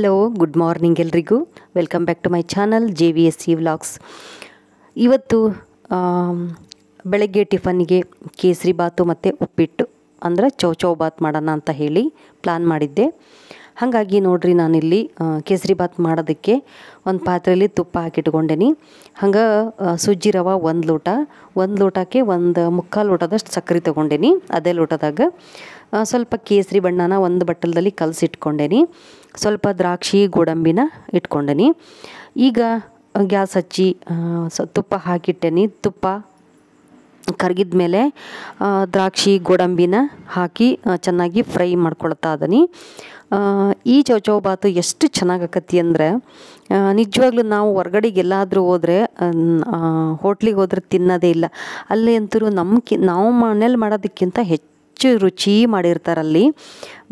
hello good morning ಎಲ್ರಿಗೂ welcome back to my channel J V S C vlogs ಇವತ್ತು ಬೆಳಗ್ಗೆ ಟಿಫನ್ಗೆ ಕೇಸರಿ ಬಾತು ಮತ್ತು ಉಪ್ಪಿಟ್ಟು ಅಂದರೆ ಚೌಚೌ ಬಾತ್ ಮಾಡೋಣ ಅಂತ ಹೇಳಿ ಪ್ಲ್ಯಾನ್ ಮಾಡಿದ್ದೆ ಹಾಗಾಗಿ ನೋಡಿರಿ ನಾನಿಲ್ಲಿ ಕೇಸರಿ ಬಾತ್ ಮಾಡೋದಕ್ಕೆ ಒಂದು ಪಾತ್ರೆಯಲ್ಲಿ ತುಪ್ಪ ಹಾಕಿಟ್ಕೊಂಡೇನಿ ಹಂಗೆ ಸುಜ್ಜಿ ರವೆ ಒಂದು ಲೋಟ ಒಂದು ಲೋಟಕ್ಕೆ ಒಂದು ಮುಕ್ಕಾಲು ಲೋಟದಷ್ಟು ಸಕ್ಕರೆ ತೊಗೊಂಡೇನಿ ಅದೇ ಲೋಟದಾಗ ಸ್ವಲ್ಪ ಕೇಸರಿ ಬಣ್ಣನ ಒಂದು ಬಟ್ಟಲದಲ್ಲಿ ಕಲಸಿಟ್ಕೊಂಡೇನಿ ಸ್ವಲ್ಪ ದ್ರಾಕ್ಷಿ ಗೋಡಂಬಿನ ಇಟ್ಕೊಂಡನಿ ಈಗ ಗ್ಯಾಸ್ ಹಚ್ಚಿ ಸ ತುಪ್ಪ ಹಾಕಿಟ್ಟೆನಿ ತುಪ್ಪ ಕರಗಿದ ಮೇಲೆ ದ್ರಾಕ್ಷಿ ಗೋಡಂಬಿನ ಹಾಕಿ ಚೆನ್ನಾಗಿ ಫ್ರೈ ಮಾಡ್ಕೊಳ್ತಾ ಇದ್ದೀನಿ ಈ ಚೌಚೌ ಬಾತು ಎಷ್ಟು ಚೆನ್ನಾಗಕ್ಕತಿ ಅಂದರೆ ನಿಜವಾಗ್ಲೂ ನಾವು ಹೊರ್ಗಡೆಗೆ ಹೋದರೆ ಹೋಟ್ಲಿಗೆ ಹೋದ್ರೆ ತಿನ್ನೋದೇ ಇಲ್ಲ ಅಲ್ಲಿ ಅಂತೂ ಕಿ ನಾವು ಮನೇಲಿ ಮಾಡೋದಕ್ಕಿಂತ ಹೆಚ್ಚು ಹೆಚ್ಚು ರುಚಿ ಮಾಡಿರ್ತಾರಲ್ಲಿ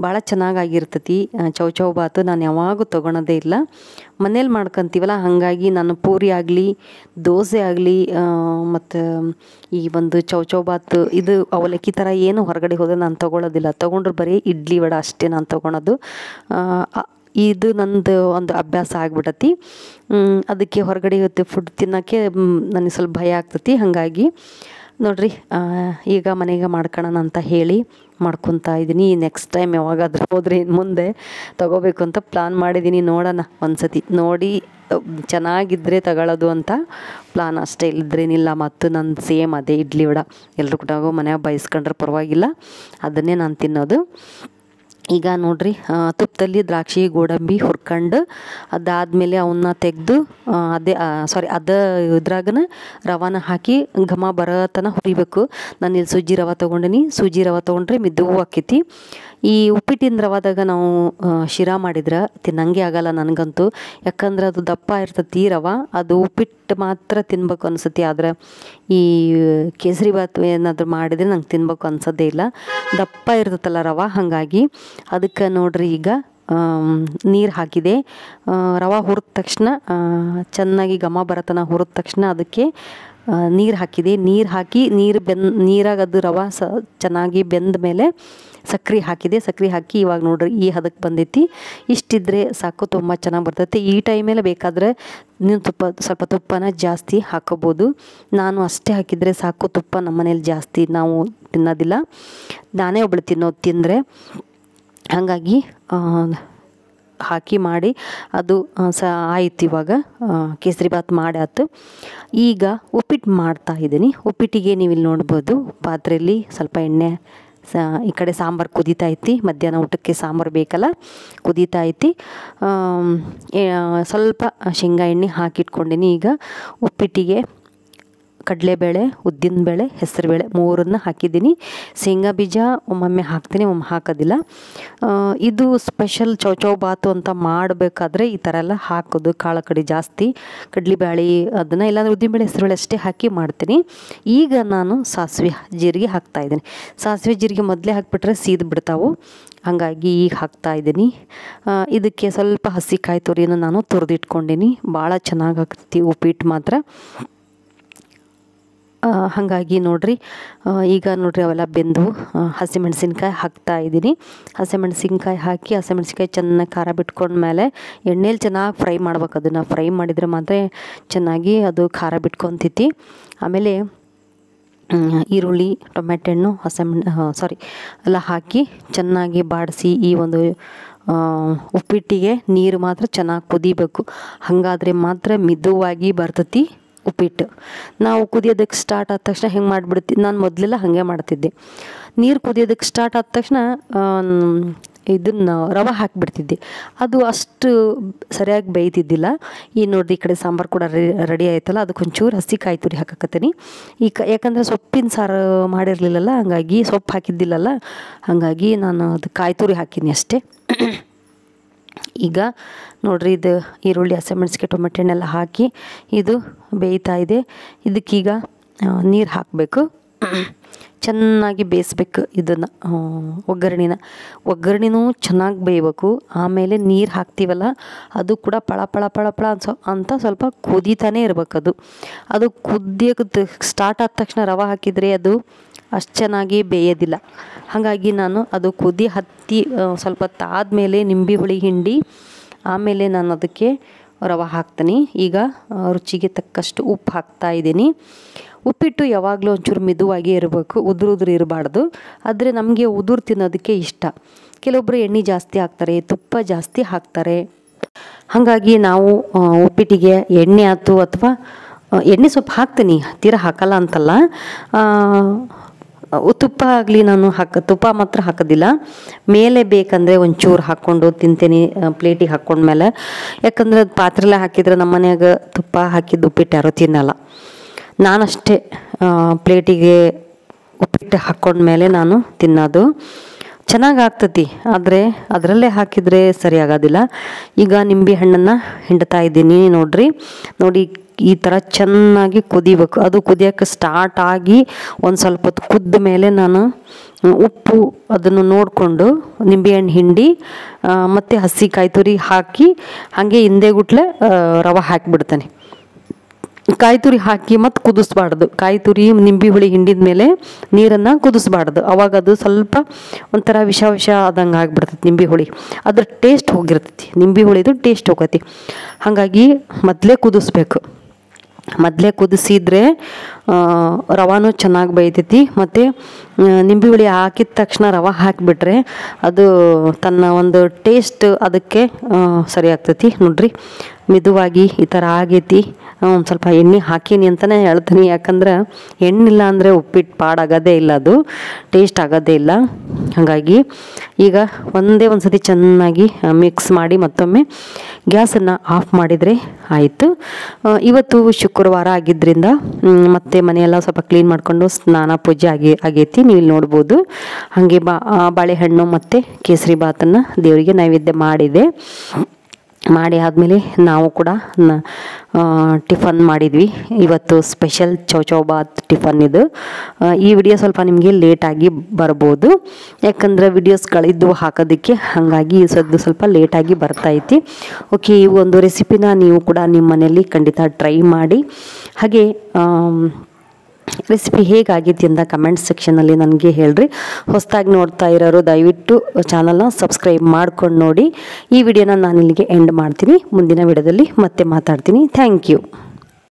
ಭಾಳ ಚೆನ್ನಾಗಾಗಿರ್ತತಿ ಚೌಚೌ ಬಾತು ನಾನು ಯಾವಾಗೂ ತೊಗೊಳೋದೇ ಇಲ್ಲ ಮನೇಲಿ ಮಾಡ್ಕೊತೀವಲ್ಲ ಹಾಗಾಗಿ ನಾನು ಪೂರಿ ಆಗಲಿ ದೋಸೆ ಆಗಲಿ ಮತ್ತು ಈ ಒಂದು ಚೌಚೌ ಬಾತು ಇದು ಅವಲಕ್ಕಿ ಥರ ಏನು ಹೊರಗಡೆ ಹೋದರೆ ನಾನು ತೊಗೊಳೋದಿಲ್ಲ ತೊಗೊಂಡ್ರೆ ಬರೀ ಇಡ್ಲಿ ವಡ ಅಷ್ಟೇ ನಾನು ತೊಗೊಳೋದು ಇದು ನಂದು ಒಂದು ಅಭ್ಯಾಸ ಆಗ್ಬಿಡತಿ ಅದಕ್ಕೆ ಹೊರಗಡೆ ಇವತ್ತು ಫುಡ್ ತಿನ್ನೋಕ್ಕೆ ನನಗೆ ಸ್ವಲ್ಪ ಭಯ ಆಗ್ತತಿ ಹಾಗಾಗಿ ನೋಡ್ರಿ ಈಗ ಮನೆಗೆ ಮಾಡ್ಕೊಳ್ಳೋಣ ಅಂತ ಹೇಳಿ ಮಾಡ್ಕೊತಾ ಇದ್ದೀನಿ ನೆಕ್ಸ್ಟ್ ಟೈಮ್ ಯಾವಾಗಾದ್ರೂ ಇನ್ನು ಮುಂದೆ ತೊಗೋಬೇಕು ಅಂತ ಪ್ಲಾನ್ ಮಾಡಿದ್ದೀನಿ ನೋಡೋಣ ಒಂದು ಸತಿ ನೋಡಿ ಚೆನ್ನಾಗಿದ್ದರೆ ತಗೊಳ್ಳೋದು ಅಂತ ಪ್ಲಾನ್ ಅಷ್ಟೇ ಇಲ್ಲದ್ರೇನಿಲ್ಲ ಮತ್ತು ನಾನು ಸೇಮ್ ಅದೇ ಇಡ್ಲಿ ವಡ ಎಲ್ಲರೂ ಕೂಡ ಮನೆಯಾಗ ಬಯಸ್ಕೊಂಡ್ರೆ ಪರವಾಗಿಲ್ಲ ಅದನ್ನೇ ನಾನು ತಿನ್ನೋದು ಈಗ ನೋಡ್ರಿ ತುಪ್ಪದಲ್ಲಿ ದ್ರಾಕ್ಷಿ ಗೋಡಂಬಿ ಹುರ್ಕೊಂಡು ಅದಾದಮೇಲೆ ಅವನ್ನ ತೆಗೆದು ಅದೇ ಸಾರಿ ಅದ ಇದ್ರಾಗನ ರವಾನ ಹಾಕಿ ಘಮ ಬರತನ ಹುರಿಬೇಕು ನಾನು ಇಲ್ಲಿ ಸೂಜಿ ರವೆ ತೊಗೊಂಡಿನಿ ಸೂಜಿ ರವೆ ತೊಗೊಂಡ್ರೆ ಮಿದ್ದು ಆಕೈತಿ ಈ ಉಪ್ಪಿಟ್ಟಿನ ರವಾದಾಗ ನಾವು ಶಿರಾ ಮಾಡಿದ್ರೆ ತಿನ್ನಂಗೆ ಆಗಲ್ಲ ನನಗಂತೂ ಯಾಕಂದ್ರೆ ಅದು ದಪ್ಪ ಇರ್ತತಿ ರವೆ ಅದು ಉಪ್ಪಿಟ್ಟು ಮಾತ್ರ ತಿನ್ಬೇಕು ಅನ್ಸತಿ ಆದರೆ ಈ ಕೇಸರಿ ಭಾತ್ ಏನಾದರೂ ಮಾಡಿದರೆ ನಂಗೆ ತಿನ್ಬೇಕು ಅನ್ಸೋದೇ ಇಲ್ಲ ದಪ್ಪ ಇರ್ತತಲ್ಲ ರವ ಹಾಗಾಗಿ ಅದಕ್ಕೆ ನೋಡ್ರಿ ಈಗ ನೀರು ಹಾಕಿದೆ ರವೆ ಹುರಿದ ತಕ್ಷಣ ಚೆನ್ನಾಗಿ ಘಮ ಬರತನ ಹುರಿದ ತಕ್ಷಣ ಅದಕ್ಕೆ ನೀರು ಹಾಕಿದೆ ನೀರು ಹಾಕಿ ನೀರು ಬೆನ್ ನೀರಾಗ ಅದು ರವೆ ಸ ಚೆನ್ನಾಗಿ ಬೆಂದ ಮೇಲೆ ಸಕ್ರೆ ಹಾಕಿದೆ ಸಕ್ರೆ ಹಾಕಿ ಇವಾಗ ನೋಡ್ರಿ ಈ ಹದಕ್ಕೆ ಬಂದೈತಿ ಇಷ್ಟಿದ್ರೆ ಸಾಕು ತುಂಬ ಚೆನ್ನಾಗಿ ಬರ್ತೈತಿ ಈ ಟೈಮೇಲೆ ಬೇಕಾದರೆ ನೀವು ತುಪ್ಪ ಸ್ವಲ್ಪ ತುಪ್ಪನ ಜಾಸ್ತಿ ಹಾಕೋಬೋದು ನಾನು ಅಷ್ಟೇ ಹಾಕಿದರೆ ಸಾಕು ತುಪ್ಪ ನಮ್ಮ ಮನೇಲಿ ಜಾಸ್ತಿ ನಾವು ತಿನ್ನೋದಿಲ್ಲ ನಾನೇ ಒಬ್ಬಳು ತಿನ್ನೋದು ತಿಂದರೆ ಹಾಗಾಗಿ ಹಾಕಿ ಮಾಡಿ ಅದು ಸ ಆಯಿತು ಇವಾಗ ಕೇಸರಿ ಬಾತ್ ಮಾಡಾತು ಈಗ ಉಪ್ಪಿಟ್ಟು ಮಾಡ್ತಾ ಇದ್ದೀನಿ ಉಪ್ಪಿಟ್ಟಿಗೆ ನೀವು ಇಲ್ಲಿ ನೋಡ್ಬೋದು ಪಾತ್ರೆಯಲ್ಲಿ ಸ್ವಲ್ಪ ಎಣ್ಣೆ ಸಾ ಈ ಕಡೆ ಸಾಂಬಾರು ಕುದೀತಾ ಐತಿ ಮಧ್ಯಾಹ್ನ ಊಟಕ್ಕೆ ಸಾಂಬಾರು ಬೇಕಲ್ಲ ಕುದೀತಾ ಐತಿ ಸ್ವಲ್ಪ ಶೇಂಗಾ ಎಣ್ಣೆ ಹಾಕಿಟ್ಕೊಂಡಿನಿ ಈಗ ಉಪ್ಪಿಟ್ಟಿಗೆ ಕಡಲೆಬೇಳೆ ಉದ್ದಿನಬೇಳೆ ಹೆಸರುಬೇಳೆ ಮೂರನ್ನ ಹಾಕಿದ್ದೀನಿ ಶೇಂಗಾ ಬೀಜ ಒಮ್ಮೊಮ್ಮೆ ಹಾಕ್ತೀನಿ ಒಮ್ಮೆ ಹಾಕೋದಿಲ್ಲ ಇದು ಸ್ಪೆಷಲ್ ಚೌಚೌ ಬಾತು ಅಂತ ಮಾಡಬೇಕಾದ್ರೆ ಈ ಥರ ಎಲ್ಲ ಹಾಕೋದು ಕಾಳು ಕಡಿ ಜಾಸ್ತಿ ಕಡಲೆಬೇಳೆ ಅದನ್ನು ಇಲ್ಲಾಂದರೆ ಉದ್ದಿನಬೇಳೆ ಬೇಳೆ ಅಷ್ಟೇ ಹಾಕಿ ಮಾಡ್ತೀನಿ ಈಗ ನಾನು ಸಾಸಿವೆ ಜೀರಿಗೆ ಹಾಕ್ತಾಯಿದ್ದೀನಿ ಸಾಸಿವೆ ಜೀರಿಗೆ ಮೊದಲೇ ಹಾಕಿಬಿಟ್ರೆ ಸೀದ್ ಬಿಡ್ತಾವು ಹಾಗಾಗಿ ಈಗ ಹಾಕ್ತಾಯಿದ್ದೀನಿ ಇದಕ್ಕೆ ಸ್ವಲ್ಪ ಹಸಿ ತುರಿಯನ್ನು ನಾನು ತುರಿದಿಟ್ಕೊಂಡಿನಿ ಭಾಳ ಚೆನ್ನಾಗಿ ಹಾಕ್ತಿ ಉಪ್ಪಿಟ್ಟು ಮಾತ್ರ ಹಾಗಾಗಿ ನೋಡಿರಿ ಈಗ ನೋಡಿರಿ ಅವೆಲ್ಲ ಬೆಂದು ಹಸಿಮೆಣ್ಸಿನ್ಕಾಯಿ ಹಾಕ್ತಾ ಇದ್ದೀನಿ ಹಸಿಮೆಣ್ಸಿನ್ಕಾಯಿ ಹಾಕಿ ಹಸಿಮೆಣ್ಸಿನ್ಕಾಯಿ ಚೆನ್ನಾಗಿ ಖಾರ ಬಿಟ್ಕೊಂಡ್ಮೇಲೆ ಎಣ್ಣೆಲಿ ಚೆನ್ನಾಗಿ ಫ್ರೈ ಮಾಡ್ಬೇಕು ಅದನ್ನು ಫ್ರೈ ಮಾಡಿದರೆ ಮಾತ್ರ ಚೆನ್ನಾಗಿ ಅದು ಖಾರ ಬಿಟ್ಕೊತೈತಿ ಆಮೇಲೆ ಈರುಳ್ಳಿ ಟೊಮೆಟೊ ಹಣ್ಣು ಸಾರಿ ಎಲ್ಲ ಹಾಕಿ ಚೆನ್ನಾಗಿ ಬಾಡಿಸಿ ಈ ಒಂದು ಉಪ್ಪಿಟ್ಟಿಗೆ ನೀರು ಮಾತ್ರ ಚೆನ್ನಾಗಿ ಕುದಿಬೇಕು ಹಾಗಾದರೆ ಮಾತ್ರ ಮಿದುವಾಗಿ ಬರ್ತತಿ ಉಪ್ಪಿಟ್ಟು ನಾವು ಕುದಿಯೋದಕ್ಕೆ ಸ್ಟಾರ್ಟ್ ಆದ ತಕ್ಷಣ ಹೆಂಗೆ ಮಾಡಿಬಿಡ್ತಿದ್ದೆ ನಾನು ಮೊದಲೆಲ್ಲ ಹಾಗೆ ಮಾಡ್ತಿದ್ದೆ ನೀರು ಕುದಿಯೋದಕ್ಕೆ ಸ್ಟಾರ್ಟ್ ಆದ ತಕ್ಷಣ ಇದನ್ನು ರವೆ ಹಾಕಿಬಿಡ್ತಿದ್ದೆ ಅದು ಅಷ್ಟು ಸರಿಯಾಗಿ ಬೇಯ್ತಿದ್ದಿಲ್ಲ ಈ ನೋಡಿ ಈ ಕಡೆ ಸಾಂಬಾರು ಕೂಡ ರೆಡಿ ಆಯ್ತಲ್ಲ ಒಂಚೂರು ಹಸಿ ಕಾಯಿ ತುರಿ ಹಾಕಕತ್ತೀನಿ ಈ ಕ ಯಾಕಂದರೆ ಸೊಪ್ಪಿನ ಸಾರು ಮಾಡಿರಲಿಲ್ಲಲ್ಲ ಹಾಗಾಗಿ ಸೊಪ್ಪು ಹಾಕಿದ್ದಿಲ್ಲಲ್ಲ ಹಾಗಾಗಿ ನಾನು ಅದು ಕಾಯಿ ತುರಿ ಹಾಕೀನಿ ಅಷ್ಟೇ ಈಗ ನೋಡ್ರಿ ಇದು ಈರುಳ್ಳಿ ಹಸಿಮೆಣ್ಸಿಗೆ ಟೊಮೆಟೊ ಹಣ್ಣೆಲ್ಲ ಹಾಕಿ ಇದು ಬೇಯ್ತಾ ಇದೆ ಇದಕ್ಕೀಗ ನೀರು ಹಾಕಬೇಕು ಚೆನ್ನಾಗಿ ಬೇಯಿಸ್ಬೇಕು ಇದನ್ನು ಒಗ್ಗರಣಿನ ಒಗ್ಗರಣಿನೂ ಚೆನ್ನಾಗಿ ಬೇಯಬೇಕು ಆಮೇಲೆ ನೀರು ಹಾಕ್ತೀವಲ್ಲ ಅದು ಕೂಡ ಪಳ ಪಳ ಪಳ ಪಳ ಅನ್ಸೋ ಅಂತ ಸ್ವಲ್ಪ ಕುದೀತಾನೆ ಇರ್ಬೇಕು ಅದು ಅದು ಕುದಿಯೋಕೆ ಸ್ಟಾರ್ಟ್ ಆದ ತಕ್ಷಣ ರವೆ ಹಾಕಿದರೆ ಅದು ಅಷ್ಟು ಚೆನ್ನಾಗಿ ಬೇಯೋದಿಲ್ಲ ಹಾಗಾಗಿ ನಾನು ಅದು ಕುದಿ ಹತ್ತಿ ಸ್ವಲ್ಪ ತಾದಮೇಲೆ ಮೇಲೆ ನಿಂಬೆ ಹುಳಿ ಹಿಂಡಿ ಆಮೇಲೆ ನಾನು ಅದಕ್ಕೆ ರವೆ ಹಾಕ್ತೀನಿ ಈಗ ರುಚಿಗೆ ತಕ್ಕಷ್ಟು ಉಪ್ಪು ಹಾಕ್ತಾ ಇದ್ದೀನಿ ಉಪ್ಪಿಟ್ಟು ಯಾವಾಗಲೂ ಒಂಚೂರು ಮೆದುವಾಗೇ ಇರಬೇಕು ಉದುರು ಉದುರು ಇರಬಾರ್ದು ಆದರೆ ನಮಗೆ ಉದುರು ತಿನ್ನೋದಕ್ಕೆ ಇಷ್ಟ ಕೆಲವೊಬ್ಬರು ಎಣ್ಣೆ ಜಾಸ್ತಿ ಹಾಕ್ತಾರೆ ತುಪ್ಪ ಜಾಸ್ತಿ ಹಾಕ್ತಾರೆ ಹಾಗಾಗಿ ನಾವು ಉಪ್ಪಿಟ್ಟಿಗೆ ಎಣ್ಣೆ ಆಯಿತು ಅಥವಾ ಎಣ್ಣೆ ಸ್ವಲ್ಪ ಹಾಕ್ತೀನಿ ಹತ್ತಿರ ಹಾಕಲ್ಲ ಅಂತಲ್ಲ ತುಪ್ಪ ಆಗಲಿ ನಾನು ಹಾಕ ತುಪ್ಪ ಮಾತ್ರ ಹಾಕೋದಿಲ್ಲ ಮೇಲೆ ಬೇಕಂದರೆ ಒಂಚೂರು ಹಾಕ್ಕೊಂಡು ತಿಂತೇನೆ ಪ್ಲೇಟಿಗೆ ಹಾಕ್ಕೊಂಡ್ಮೇಲೆ ಯಾಕಂದರೆ ಅದು ಪಾತ್ರೆಲ್ಲ ಹಾಕಿದ್ರೆ ನಮ್ಮ ಮನೆಯಾಗ ತುಪ್ಪ ಹಾಕಿದ್ದು ಉಪ್ಪಿಟ್ಟು ಯಾರೋ ತಿನ್ನಲ್ಲ ನಾನಷ್ಟೇ ಪ್ಲೇಟಿಗೆ ಉಪ್ಪಿಟ್ಟು ಹಾಕ್ಕೊಂಡ್ಮೇಲೆ ನಾನು ತಿನ್ನೋದು ಚೆನ್ನಾಗಿ ಆಗ್ತತಿ ಆದರೆ ಅದರಲ್ಲೇ ಹಾಕಿದರೆ ಸರಿ ಆಗೋದಿಲ್ಲ ಈಗ ನಿಂಬೆ ಹಣ್ಣನ್ನು ಹಿಂಡ್ತಾ ಇದ್ದೀನಿ ನೋಡ್ರಿ ನೋಡಿ ಈ ಥರ ಚೆನ್ನಾಗಿ ಕುದಿಬೇಕು ಅದು ಕುದಿಯೋಕ್ಕೆ ಸ್ಟಾರ್ಟ್ ಆಗಿ ಒಂದು ಸ್ವಲ್ಪ ಹೊತ್ತು ಕುದ್ದ ಮೇಲೆ ನಾನು ಉಪ್ಪು ಅದನ್ನು ನೋಡಿಕೊಂಡು ನಿಂಬೆಹಣ್ಣು ಹಿಂಡಿ ಮತ್ತು ಹಸಿ ಕಾಯಿ ತುರಿ ಹಾಕಿ ಹಾಗೆ ಹಿಂದೆ ಗುಟ್ಲೆ ರವೆ ಹಾಕಿಬಿಡ್ತೇನೆ ಕಾಯಿ ತುರಿ ಹಾಕಿ ಮತ್ತು ಕುದಿಸ್ಬಾರ್ದು ಕಾಯಿ ತುರಿ ನಿಂಬೆ ಹುಳಿ ಹಿಂಡಿದ ಮೇಲೆ ನೀರನ್ನು ಕುದಿಸ್ಬಾರ್ದು ಅವಾಗ ಅದು ಸ್ವಲ್ಪ ಒಂಥರ ವಿಷ ವಿಷ ಆದಂಗೆ ಆಗಿಬಿಡ್ತೈತಿ ನಿಂಬೆ ಹುಳಿ ಅದ್ರ ಟೇಸ್ಟ್ ಹೋಗಿರ್ತೈತಿ ನಿಂಬೆ ಹುಳಿದು ಟೇಸ್ಟ್ ಹೋಗತಿ ಹಾಗಾಗಿ ಮೊದಲೇ ಕುದಿಸ್ಬೇಕು ಮೊದಲೇ ಕುದಿಸಿದ್ರೆ ರವಾನೂ ಚೆನ್ನಾಗಿ ಬೈತೈತಿ ಮತ್ತು ನಿಂಬೆ ಹುಳಿ ಹಾಕಿದ ತಕ್ಷಣ ರವೆ ಹಾಕಿಬಿಟ್ರೆ ಅದು ತನ್ನ ಒಂದು ಟೇಸ್ಟ್ ಅದಕ್ಕೆ ಸರಿ ಆಗ್ತೈತಿ ನೋಡ್ರಿ ಮೆದುವಾಗಿ ಈ ಥರ ಆಗೈತಿ ಒಂದು ಸ್ವಲ್ಪ ಎಣ್ಣೆ ಹಾಕೀನಿ ಅಂತಲೇ ಹೇಳ್ತೀನಿ ಯಾಕಂದ್ರೆ ಎಣ್ಣಿಲ್ಲ ಅಂದರೆ ಉಪ್ಪಿಟ್ಟು ಪಾಡಾಗೋದೇ ಇಲ್ಲ ಅದು ಟೇಸ್ಟ್ ಆಗೋದೇ ಇಲ್ಲ ಹಾಗಾಗಿ ಈಗ ಒಂದೇ ಒಂದು ಸತಿ ಚೆನ್ನಾಗಿ ಮಿಕ್ಸ್ ಮಾಡಿ ಮತ್ತೊಮ್ಮೆ ಗ್ಯಾಸನ್ನು ಆಫ್ ಮಾಡಿದರೆ ಆಯಿತು ಇವತ್ತು ಶುಕ್ರವಾರ ಆಗಿದ್ದರಿಂದ ಮತ್ತೆ ಮನೆಯೆಲ್ಲ ಸ್ವಲ್ಪ ಕ್ಲೀನ್ ಮಾಡಿಕೊಂಡು ಸ್ನಾನ ಪೂಜೆ ಆಗಿ ಆಗೈತಿ ನೀವು ನೋಡ್ಬೋದು ಹಾಗೆ ಬಾ ಬಾಳೆಹಣ್ಣು ಮತ್ತು ಕೇಸರಿ ಬಾತನ್ನು ದೇವರಿಗೆ ನೈವೇದ್ಯ ಮಾಡಿದೆ ಮಾಡಿ ಆದಮೇಲೆ ನಾವು ಕೂಡ ಟಿಫನ್ ಮಾಡಿದ್ವಿ ಇವತ್ತು ಸ್ಪೆಷಲ್ ಚೌಚೌಬಾತ್ ಟಿಫನ್ ಇದು ಈ ವಿಡಿಯೋ ಸ್ವಲ್ಪ ನಿಮಗೆ ಲೇಟಾಗಿ ಬರ್ಬೋದು ಯಾಕಂದರೆ ವಿಡಿಯೋಸ್ಗಳಿದ್ದು ಹಾಕೋದಕ್ಕೆ ಹಾಗಾಗಿ ಸದ್ದು ಸ್ವಲ್ಪ ಲೇಟಾಗಿ ಬರ್ತಾ ಬರ್ತೈತಿ ಓಕೆ ಈ ಒಂದು ರೆಸಿಪಿನ ನೀವು ಕೂಡ ನಿಮ್ಮ ಮನೆಯಲ್ಲಿ ಖಂಡಿತ ಟ್ರೈ ಮಾಡಿ ಹಾಗೆ ರೆಸಿಪಿ ಹೇಗಾಗಿದೆ ಅಂತ ಕಮೆಂಟ್ ಸೆಕ್ಷನಲ್ಲಿ ನನಗೆ ಹೇಳ್ರಿ ಹೊಸದಾಗಿ ನೋಡ್ತಾ ಇರೋರು ದಯವಿಟ್ಟು ಚಾನಲ್ನ ಸಬ್ಸ್ಕ್ರೈಬ್ ಮಾಡ್ಕೊಂಡು ನೋಡಿ ಈ ವಿಡಿಯೋನ ನಾನು ಇಲ್ಲಿಗೆ ಎಂಡ್ ಮಾಡ್ತೀನಿ ಮುಂದಿನ ವಿಡಿಯೋದಲ್ಲಿ ಮತ್ತೆ ಮಾತಾಡ್ತೀನಿ ಥ್ಯಾಂಕ್ ಯು